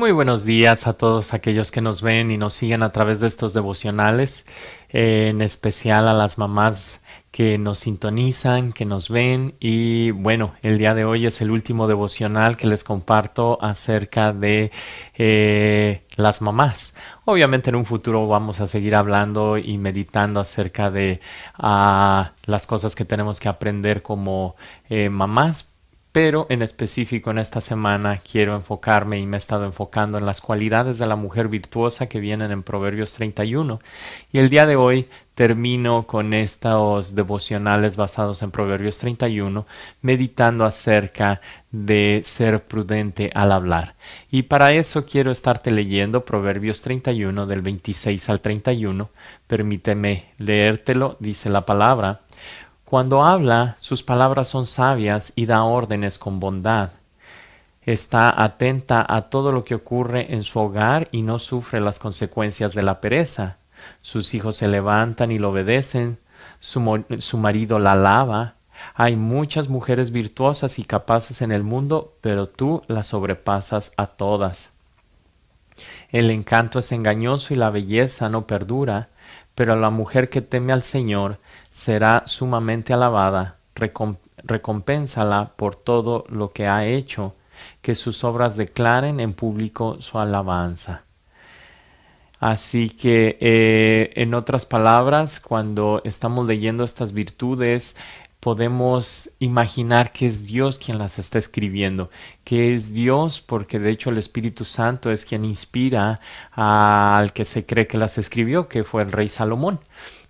Muy buenos días a todos aquellos que nos ven y nos siguen a través de estos devocionales, eh, en especial a las mamás que nos sintonizan, que nos ven y bueno, el día de hoy es el último devocional que les comparto acerca de eh, las mamás. Obviamente en un futuro vamos a seguir hablando y meditando acerca de ah, las cosas que tenemos que aprender como eh, mamás, pero en específico en esta semana quiero enfocarme y me he estado enfocando en las cualidades de la mujer virtuosa que vienen en Proverbios 31. Y el día de hoy termino con estos devocionales basados en Proverbios 31, meditando acerca de ser prudente al hablar. Y para eso quiero estarte leyendo Proverbios 31 del 26 al 31. Permíteme leértelo, dice la palabra. Cuando habla, sus palabras son sabias y da órdenes con bondad. Está atenta a todo lo que ocurre en su hogar y no sufre las consecuencias de la pereza. Sus hijos se levantan y lo obedecen, su, marido la alaba. Hay muchas mujeres virtuosas y capaces en el mundo, pero tú las sobrepasas a todas. El encanto es engañoso y la belleza no perdura, pero la mujer que teme al Señor será sumamente alabada, recompénsala por todo lo que ha hecho, que sus obras declaren en público su alabanza. Así que, eh, en otras palabras, cuando estamos leyendo estas virtudes, podemos imaginar que es Dios quien las está escribiendo, que es Dios porque de hecho el Espíritu Santo es quien inspira al que se cree que las escribió, que fue el rey Salomón.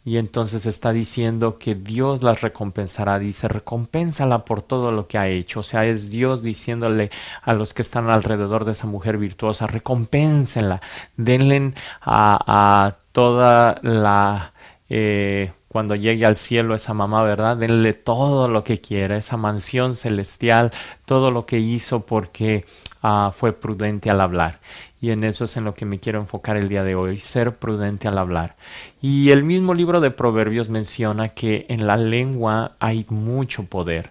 Y entonces está diciendo que Dios las recompensará. Dice, recompénsala por todo lo que ha hecho. O sea, es Dios diciéndole a los que están alrededor de esa mujer virtuosa, recompénsenla. Denle a, a toda la... Eh, cuando llegue al cielo esa mamá, ¿verdad? Denle todo lo que quiera, esa mansión celestial, todo lo que hizo porque Ah, fue prudente al hablar. Y en eso es en lo que me quiero enfocar el día de hoy, ser prudente al hablar. Y el mismo libro de Proverbios menciona que en la lengua hay mucho poder.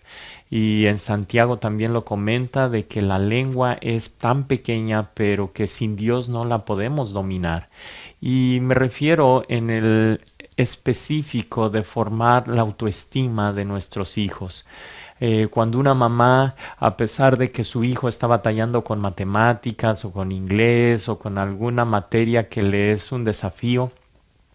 Y en Santiago también lo comenta de que la lengua es tan pequeña, pero que sin Dios no la podemos dominar. Y me refiero en el específico de formar la autoestima de nuestros hijos. Eh, cuando una mamá, a pesar de que su hijo está batallando con matemáticas o con inglés o con alguna materia que le es un desafío,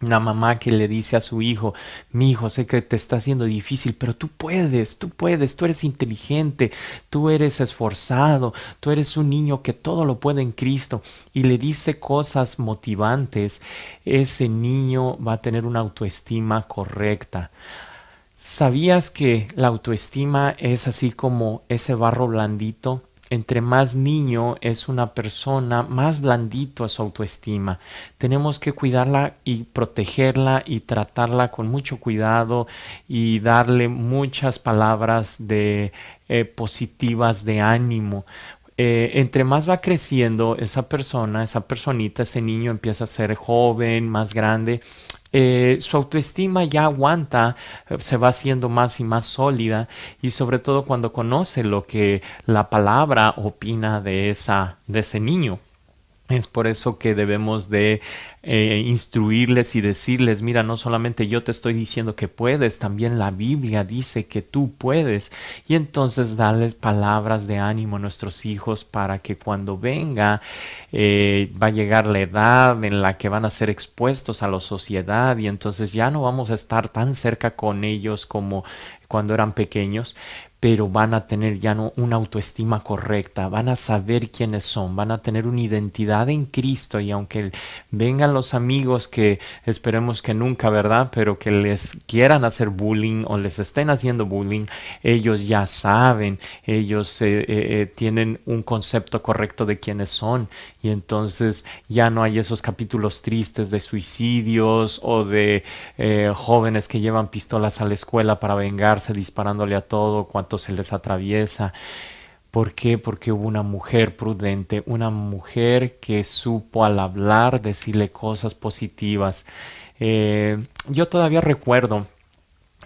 una mamá que le dice a su hijo, mi hijo, sé que te está haciendo difícil, pero tú puedes, tú puedes, tú eres inteligente, tú eres esforzado, tú eres un niño que todo lo puede en Cristo y le dice cosas motivantes, ese niño va a tener una autoestima correcta. ¿Sabías que la autoestima es así como ese barro blandito? Entre más niño es una persona, más blandito es su autoestima. Tenemos que cuidarla y protegerla y tratarla con mucho cuidado y darle muchas palabras de eh, positivas de ánimo. Eh, entre más va creciendo esa persona, esa personita, ese niño empieza a ser joven, más grande, eh, su autoestima ya aguanta, eh, se va haciendo más y más sólida y sobre todo cuando conoce lo que la palabra opina de, esa, de ese niño. Es por eso que debemos de eh, instruirles y decirles, mira, no solamente yo te estoy diciendo que puedes, también la Biblia dice que tú puedes. Y entonces darles palabras de ánimo a nuestros hijos para que cuando venga, eh, va a llegar la edad en la que van a ser expuestos a la sociedad y entonces ya no vamos a estar tan cerca con ellos como cuando eran pequeños, pero van a tener ya una autoestima correcta, van a saber quiénes son, van a tener una identidad en Cristo y aunque vengan los amigos que esperemos que nunca, ¿verdad? Pero que les quieran hacer bullying o les estén haciendo bullying, ellos ya saben, ellos eh, eh, eh, tienen un concepto correcto de quiénes son y entonces ya no hay esos capítulos tristes de suicidios o de jóvenes que llevan pistolas a la escuela para vengarse disparándole a todo se les atraviesa. ¿Por qué? Porque hubo una mujer prudente, una mujer que supo al hablar decirle cosas positivas. Eh, yo todavía recuerdo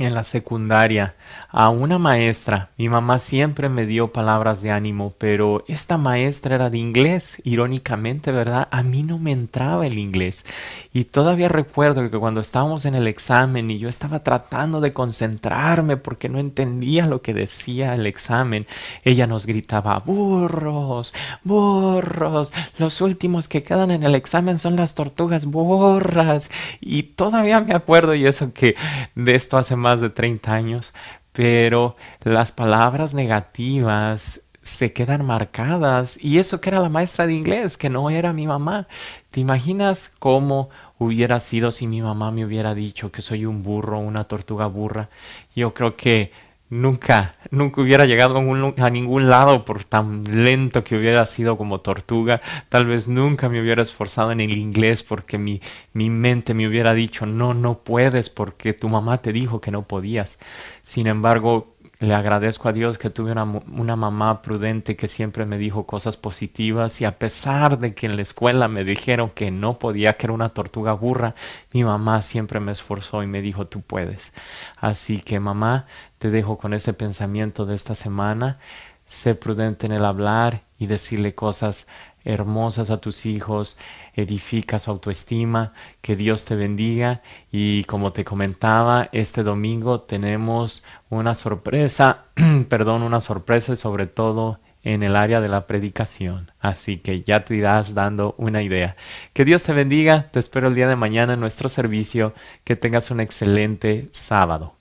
en la secundaria a una maestra. Mi mamá siempre me dio palabras de ánimo, pero esta maestra era de inglés, irónicamente, ¿verdad? A mí no me entraba el inglés. Y todavía recuerdo que cuando estábamos en el examen y yo estaba tratando de concentrarme porque no entendía lo que decía el examen, ella nos gritaba, burros, burros, los últimos que quedan en el examen son las tortugas burras. Y todavía me acuerdo y eso que de esto hace más más de 30 años, pero las palabras negativas se quedan marcadas y eso que era la maestra de inglés, que no era mi mamá. ¿Te imaginas cómo hubiera sido si mi mamá me hubiera dicho que soy un burro, una tortuga burra? Yo creo que nunca, nunca hubiera llegado a, ningún lado por tan lento que hubiera sido como tortuga. Tal vez nunca me hubiera esforzado en el inglés porque mi, mi mente me hubiera dicho, no, no puedes porque tu mamá te dijo que no podías. Sin embargo, le agradezco a Dios que tuve una, mamá prudente que siempre me dijo cosas positivas y a pesar de que en la escuela me dijeron que no podía, que era una tortuga burra, mi mamá siempre me esforzó y me dijo tú puedes. Así que mamá, te dejo con ese pensamiento de esta semana. Sé prudente en el hablar y decirle cosas hermosas a tus hijos, edifica su autoestima, que Dios te bendiga y como te comentaba, este domingo tenemos una sorpresa, perdón, una sorpresa sobre todo en el área de la predicación. Así que ya te irás dando una idea. Que Dios te bendiga, te espero el día de mañana en nuestro servicio, que tengas un excelente sábado.